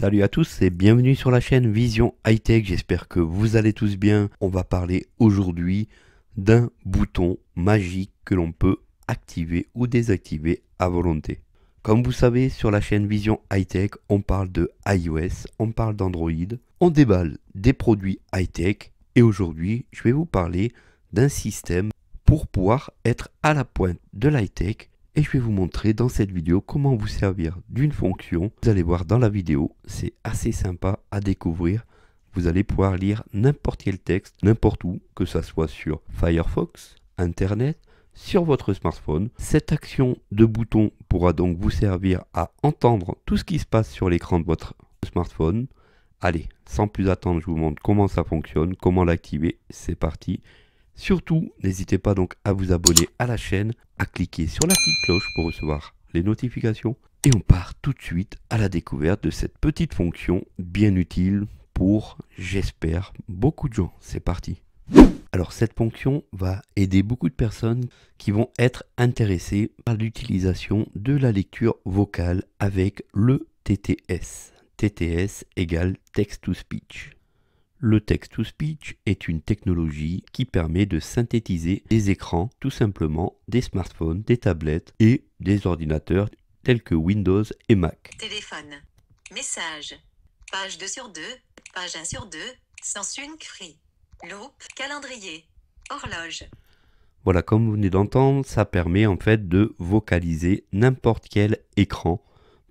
Salut à tous et bienvenue sur la chaîne Vision High Tech, j'espère que vous allez tous bien. On va parler aujourd'hui d'un bouton magique que l'on peut activer ou désactiver à volonté. Comme vous savez, sur la chaîne Vision High Tech, on parle de iOS, on parle d'Android, on déballe des produits high tech et aujourd'hui, je vais vous parler d'un système pour pouvoir être à la pointe de l'high tech et je vais vous montrer dans cette vidéo comment vous servir d'une fonction. Vous allez voir dans la vidéo, c'est assez sympa à découvrir. Vous allez pouvoir lire n'importe quel texte, n'importe où, que ce soit sur Firefox, Internet, sur votre smartphone. Cette action de bouton pourra donc vous servir à entendre tout ce qui se passe sur l'écran de votre smartphone. Allez, sans plus attendre, je vous montre comment ça fonctionne, comment l'activer. C'est parti Surtout, n'hésitez pas donc à vous abonner à la chaîne, à cliquer sur la petite cloche pour recevoir les notifications. Et on part tout de suite à la découverte de cette petite fonction bien utile pour, j'espère, beaucoup de gens. C'est parti alors cette fonction va aider beaucoup de personnes qui vont être intéressées par l'utilisation de la lecture vocale avec le TTS. TTS égale text to speech. Le text-to-speech est une technologie qui permet de synthétiser des écrans, tout simplement des smartphones, des tablettes et des ordinateurs tels que Windows et Mac. Téléphone, message, page 2 sur 2, page 1 sur 2, sans une free, loop, calendrier, horloge. Voilà, comme vous venez d'entendre, ça permet en fait de vocaliser n'importe quel écran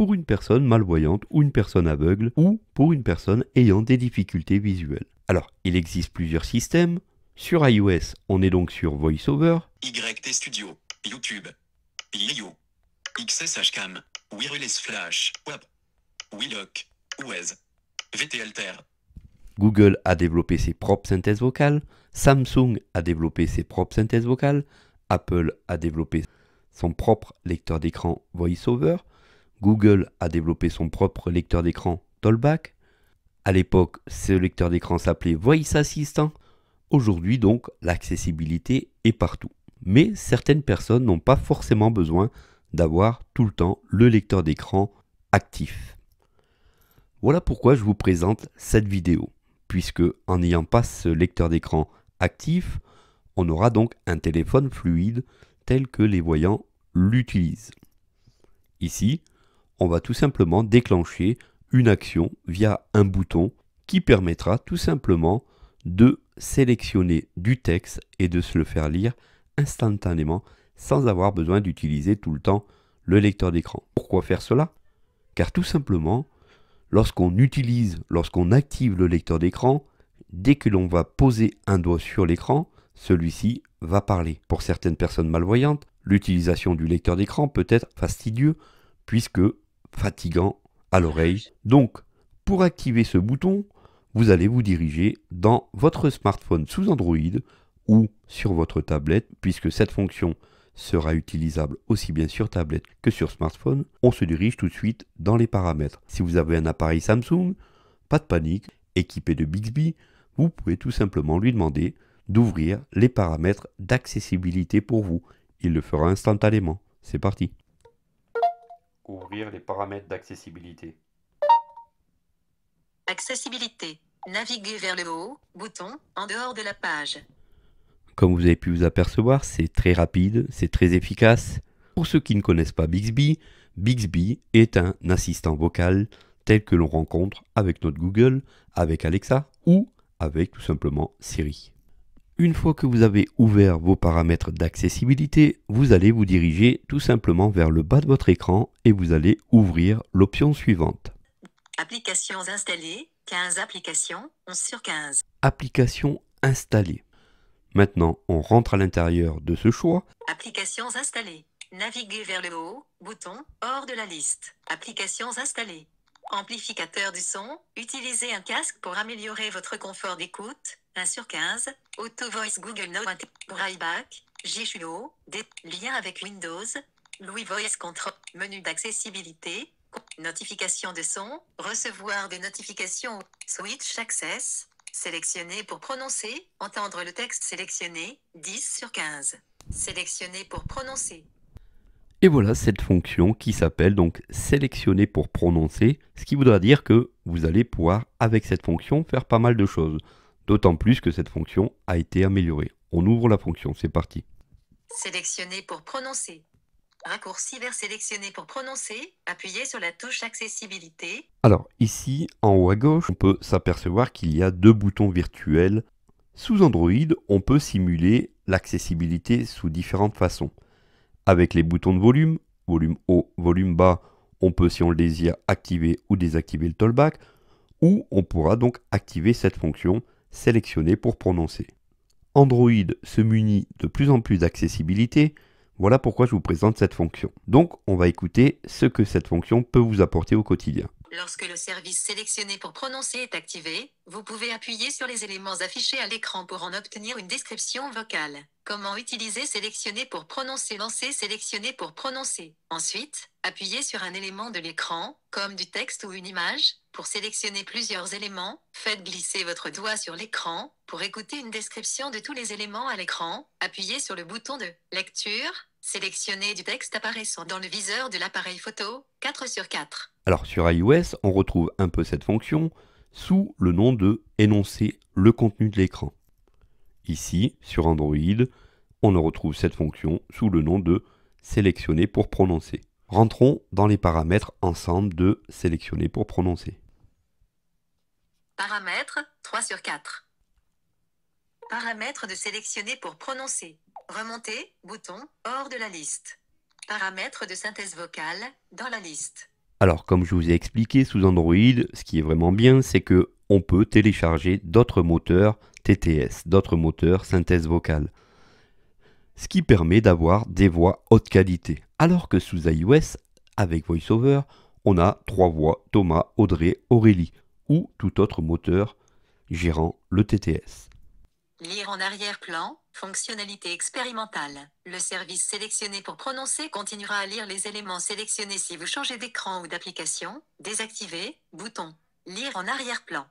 pour une personne malvoyante ou une personne aveugle ou pour une personne ayant des difficultés visuelles. Alors, il existe plusieurs systèmes. Sur iOS, on est donc sur VoiceOver, YT Studio, YouTube, XSHCam, Wireless Flash, Web, VT Alter. Google a développé ses propres synthèses vocales, Samsung a développé ses propres synthèses vocales, Apple a développé son propre lecteur d'écran VoiceOver, Google a développé son propre lecteur d'écran Tollback. À l'époque, ce lecteur d'écran s'appelait Voice Assistant. Aujourd'hui donc, l'accessibilité est partout. Mais certaines personnes n'ont pas forcément besoin d'avoir tout le temps le lecteur d'écran actif. Voilà pourquoi je vous présente cette vidéo, puisque en n'ayant pas ce lecteur d'écran actif, on aura donc un téléphone fluide tel que les voyants l'utilisent. Ici, on va tout simplement déclencher une action via un bouton qui permettra tout simplement de sélectionner du texte et de se le faire lire instantanément sans avoir besoin d'utiliser tout le temps le lecteur d'écran. Pourquoi faire cela Car tout simplement, lorsqu'on utilise, lorsqu'on active le lecteur d'écran, dès que l'on va poser un doigt sur l'écran, celui-ci va parler. Pour certaines personnes malvoyantes, l'utilisation du lecteur d'écran peut être fastidieux puisque fatigant à l'oreille. Ah, Donc, pour activer ce bouton, vous allez vous diriger dans votre smartphone sous Android ou sur votre tablette, puisque cette fonction sera utilisable aussi bien sur tablette que sur smartphone. On se dirige tout de suite dans les paramètres. Si vous avez un appareil Samsung, pas de panique, équipé de Bixby, vous pouvez tout simplement lui demander d'ouvrir les paramètres d'accessibilité pour vous. Il le fera instantanément. C'est parti. Ouvrir les paramètres d'accessibilité. Accessibilité. Naviguer vers le haut, bouton, en dehors de la page. Comme vous avez pu vous apercevoir, c'est très rapide, c'est très efficace. Pour ceux qui ne connaissent pas Bixby, Bixby est un assistant vocal tel que l'on rencontre avec notre Google, avec Alexa ou avec tout simplement Siri. Une fois que vous avez ouvert vos paramètres d'accessibilité, vous allez vous diriger tout simplement vers le bas de votre écran et vous allez ouvrir l'option suivante. Applications installées, 15 applications, 11 sur 15. Applications installées. Maintenant, on rentre à l'intérieur de ce choix. Applications installées. Naviguez vers le haut, bouton, hors de la liste. Applications installées. Amplificateur du son, utilisez un casque pour améliorer votre confort d'écoute, 1 sur 15, Auto Voice Google Note, Brailleback, JSHUO, D, lien avec Windows, Louis Voice Control, menu d'accessibilité, notification de son, recevoir des notifications, switch access, sélectionner pour prononcer, entendre le texte sélectionné, 10 sur 15, sélectionner pour prononcer. Et voilà cette fonction qui s'appelle donc sélectionner pour prononcer, ce qui voudra dire que vous allez pouvoir avec cette fonction faire pas mal de choses. D'autant plus que cette fonction a été améliorée. On ouvre la fonction, c'est parti. Sélectionner pour prononcer. Raccourci vers sélectionner pour prononcer, appuyez sur la touche accessibilité. Alors ici, en haut à gauche, on peut s'apercevoir qu'il y a deux boutons virtuels. Sous Android, on peut simuler l'accessibilité sous différentes façons. Avec les boutons de volume, volume haut, volume bas, on peut, si on le désire, activer ou désactiver le tollback, ou on pourra donc activer cette fonction sélectionné pour prononcer. Android se munit de plus en plus d'accessibilité, voilà pourquoi je vous présente cette fonction. Donc on va écouter ce que cette fonction peut vous apporter au quotidien. Lorsque le service sélectionné pour prononcer est activé, vous pouvez appuyer sur les éléments affichés à l'écran pour en obtenir une description vocale. Comment utiliser sélectionner pour prononcer Lancer sélectionner pour prononcer. Ensuite, appuyez sur un élément de l'écran, comme du texte ou une image, pour sélectionner plusieurs éléments, faites glisser votre doigt sur l'écran, pour écouter une description de tous les éléments à l'écran, appuyez sur le bouton de lecture, Sélectionner du texte apparaissant dans le viseur de l'appareil photo, 4 sur 4. Alors sur iOS, on retrouve un peu cette fonction sous le nom de énoncer le contenu de l'écran. Ici, sur Android, on retrouve cette fonction sous le nom de sélectionner pour prononcer. Rentrons dans les paramètres ensemble de sélectionner pour prononcer. Paramètres 3 sur 4. Paramètres de sélectionner pour prononcer Remonter, bouton, hors de la liste. Paramètres de synthèse vocale, dans la liste. Alors, comme je vous ai expliqué sous Android, ce qui est vraiment bien, c'est que on peut télécharger d'autres moteurs TTS, d'autres moteurs synthèse vocale. Ce qui permet d'avoir des voix haute qualité. Alors que sous iOS, avec VoiceOver, on a trois voix Thomas, Audrey, Aurélie ou tout autre moteur gérant le TTS. Lire en arrière-plan, fonctionnalité expérimentale. Le service sélectionné pour prononcer continuera à lire les éléments sélectionnés si vous changez d'écran ou d'application. Désactiver, bouton. Lire en arrière-plan.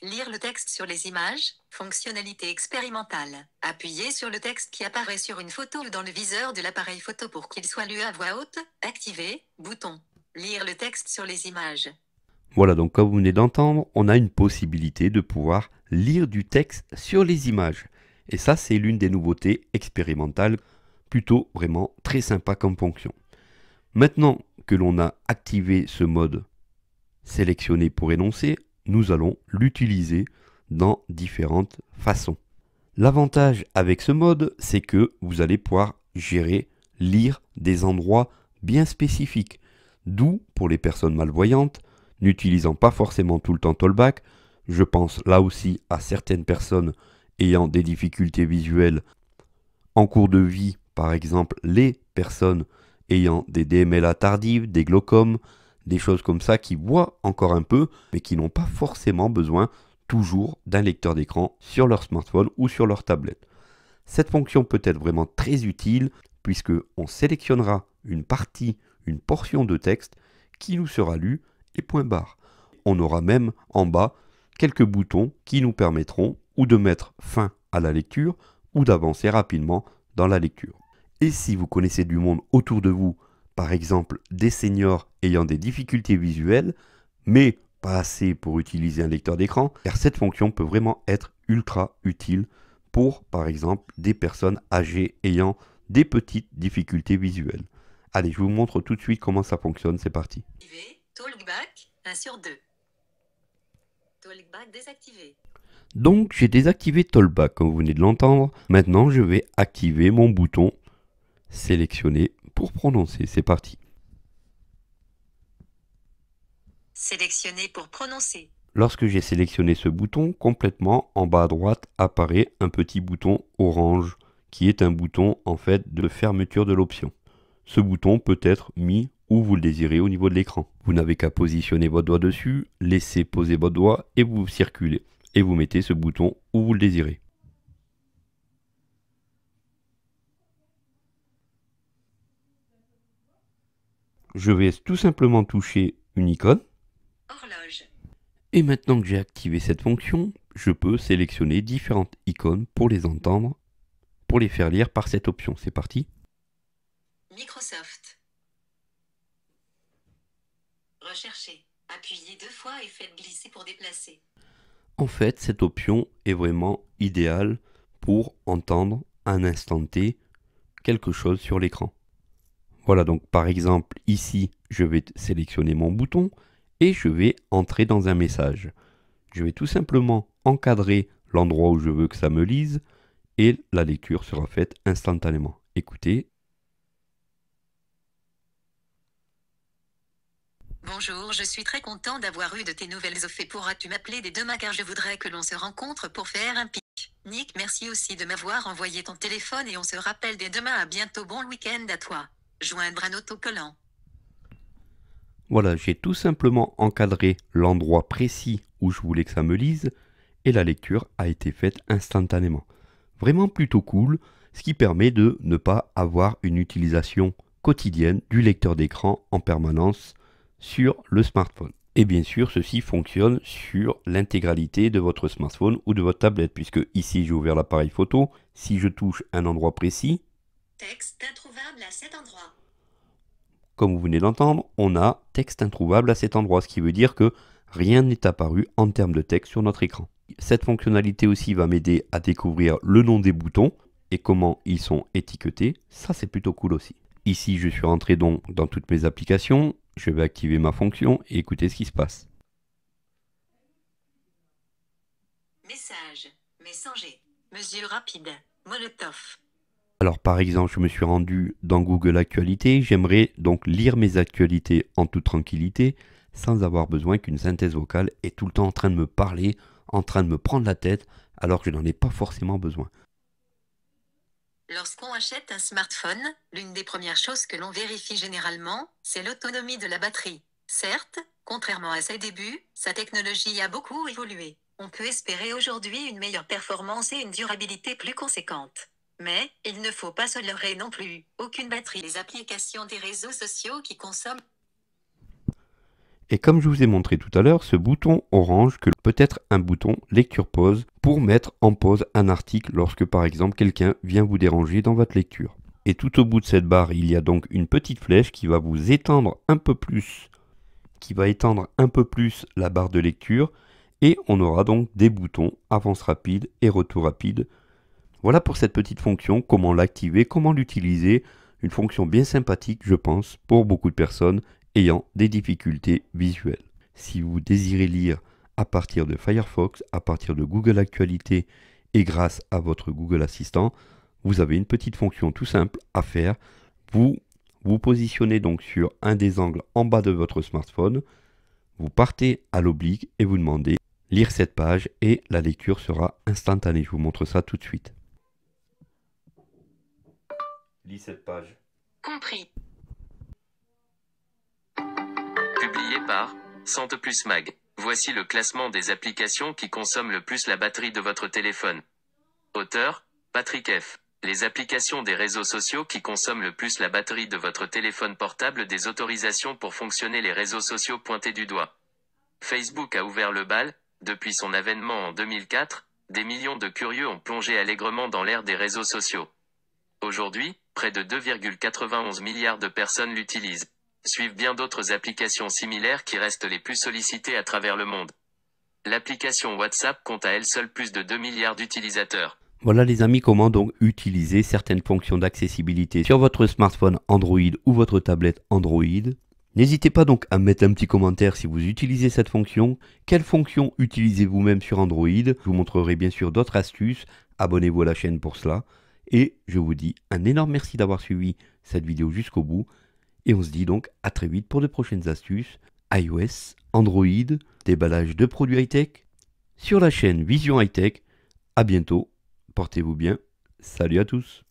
Lire le texte sur les images, fonctionnalité expérimentale. Appuyez sur le texte qui apparaît sur une photo ou dans le viseur de l'appareil photo pour qu'il soit lu à voix haute. Activer, bouton. Lire le texte sur les images. Voilà, donc comme vous venez d'entendre, on a une possibilité de pouvoir lire du texte sur les images. Et ça, c'est l'une des nouveautés expérimentales, plutôt vraiment très sympa comme fonction. Maintenant que l'on a activé ce mode sélectionné pour énoncer, nous allons l'utiliser dans différentes façons. L'avantage avec ce mode, c'est que vous allez pouvoir gérer, lire des endroits bien spécifiques, d'où pour les personnes malvoyantes, n'utilisant pas forcément tout le temps Tallback. Je pense là aussi à certaines personnes ayant des difficultés visuelles en cours de vie, par exemple les personnes ayant des DMLA tardives, des glaucomes, des choses comme ça qui voient encore un peu, mais qui n'ont pas forcément besoin toujours d'un lecteur d'écran sur leur smartphone ou sur leur tablette. Cette fonction peut être vraiment très utile puisque on sélectionnera une partie, une portion de texte qui nous sera lue point barre. On aura même en bas quelques boutons qui nous permettront ou de mettre fin à la lecture ou d'avancer rapidement dans la lecture. Et si vous connaissez du monde autour de vous, par exemple des seniors ayant des difficultés visuelles, mais pas assez pour utiliser un lecteur d'écran, car cette fonction peut vraiment être ultra utile pour, par exemple, des personnes âgées ayant des petites difficultés visuelles. Allez, je vous montre tout de suite comment ça fonctionne, c'est parti sur 2. désactivé. Donc j'ai désactivé Talkback comme vous venez de l'entendre. Maintenant je vais activer mon bouton sélectionner pour prononcer. C'est parti. Sélectionner pour prononcer. Lorsque j'ai sélectionné ce bouton, complètement en bas à droite apparaît un petit bouton orange qui est un bouton en fait de fermeture de l'option. Ce bouton peut être mis où vous le désirez au niveau de l'écran. Vous n'avez qu'à positionner votre doigt dessus, laisser poser votre doigt et vous circulez. Et vous mettez ce bouton où vous le désirez. Je vais tout simplement toucher une icône. Horloge. Et maintenant que j'ai activé cette fonction, je peux sélectionner différentes icônes pour les entendre, pour les faire lire par cette option. C'est parti. Microsoft. Recherchez. Appuyez deux fois et faites glisser pour déplacer. En fait, cette option est vraiment idéale pour entendre un instant T quelque chose sur l'écran. Voilà, donc par exemple, ici, je vais sélectionner mon bouton et je vais entrer dans un message. Je vais tout simplement encadrer l'endroit où je veux que ça me lise et la lecture sera faite instantanément. Écoutez, Bonjour, je suis très content d'avoir eu de tes nouvelles au e Pourras-tu m'appeler dès demain car je voudrais que l'on se rencontre pour faire un pic. Nick, merci aussi de m'avoir envoyé ton téléphone et on se rappelle dès demain. À bientôt, bon week-end à toi. Joindre un autocollant. Voilà, j'ai tout simplement encadré l'endroit précis où je voulais que ça me lise et la lecture a été faite instantanément. Vraiment plutôt cool, ce qui permet de ne pas avoir une utilisation quotidienne du lecteur d'écran en permanence sur le smartphone. Et bien sûr, ceci fonctionne sur l'intégralité de votre smartphone ou de votre tablette, puisque ici j'ai ouvert l'appareil photo. Si je touche un endroit précis, texte introuvable à cet endroit. Comme vous venez d'entendre, on a texte introuvable à cet endroit, ce qui veut dire que rien n'est apparu en termes de texte sur notre écran. Cette fonctionnalité aussi va m'aider à découvrir le nom des boutons et comment ils sont étiquetés. Ça, c'est plutôt cool aussi. Ici, je suis rentré donc dans toutes mes applications je vais activer ma fonction et écouter ce qui se passe. Message, mesure rapide, Alors par exemple, je me suis rendu dans Google Actualités, j'aimerais donc lire mes actualités en toute tranquillité, sans avoir besoin qu'une synthèse vocale est tout le temps en train de me parler, en train de me prendre la tête, alors que je n'en ai pas forcément besoin. Lorsqu'on achète un smartphone, l'une des premières choses que l'on vérifie généralement, c'est l'autonomie de la batterie. Certes, contrairement à ses débuts, sa technologie a beaucoup évolué. On peut espérer aujourd'hui une meilleure performance et une durabilité plus conséquente. Mais, il ne faut pas se leurrer non plus. Aucune batterie. Les applications des réseaux sociaux qui consomment et comme je vous ai montré tout à l'heure, ce bouton orange que peut être un bouton lecture pause pour mettre en pause un article lorsque par exemple quelqu'un vient vous déranger dans votre lecture. Et tout au bout de cette barre, il y a donc une petite flèche qui va vous étendre un peu plus, qui va étendre un peu plus la barre de lecture et on aura donc des boutons avance rapide et retour rapide. Voilà pour cette petite fonction, comment l'activer, comment l'utiliser. Une fonction bien sympathique, je pense, pour beaucoup de personnes ayant des difficultés visuelles. Si vous désirez lire à partir de Firefox, à partir de Google Actualité et grâce à votre Google Assistant, vous avez une petite fonction tout simple à faire. Vous vous positionnez donc sur un des angles en bas de votre smartphone, vous partez à l'oblique et vous demandez lire cette page et la lecture sera instantanée. Je vous montre ça tout de suite. Lis cette page. Compris. par Plus Mag. Voici le classement des applications qui consomment le plus la batterie de votre téléphone. Auteur Patrick F. Les applications des réseaux sociaux qui consomment le plus la batterie de votre téléphone portable des autorisations pour fonctionner les réseaux sociaux pointés du doigt. Facebook a ouvert le bal, depuis son avènement en 2004, des millions de curieux ont plongé allègrement dans l'ère des réseaux sociaux. Aujourd'hui, près de 2,91 milliards de personnes l'utilisent suivent bien d'autres applications similaires qui restent les plus sollicitées à travers le monde. L'application WhatsApp compte à elle seule plus de 2 milliards d'utilisateurs. Voilà les amis comment donc utiliser certaines fonctions d'accessibilité sur votre smartphone Android ou votre tablette Android. N'hésitez pas donc à mettre un petit commentaire si vous utilisez cette fonction. Quelle fonction utilisez vous-même sur Android Je vous montrerai bien sûr d'autres astuces. Abonnez-vous à la chaîne pour cela. Et je vous dis un énorme merci d'avoir suivi cette vidéo jusqu'au bout. Et on se dit donc à très vite pour de prochaines astuces iOS, Android, déballage de produits high-tech sur la chaîne Vision High-Tech. À bientôt, portez-vous bien, salut à tous.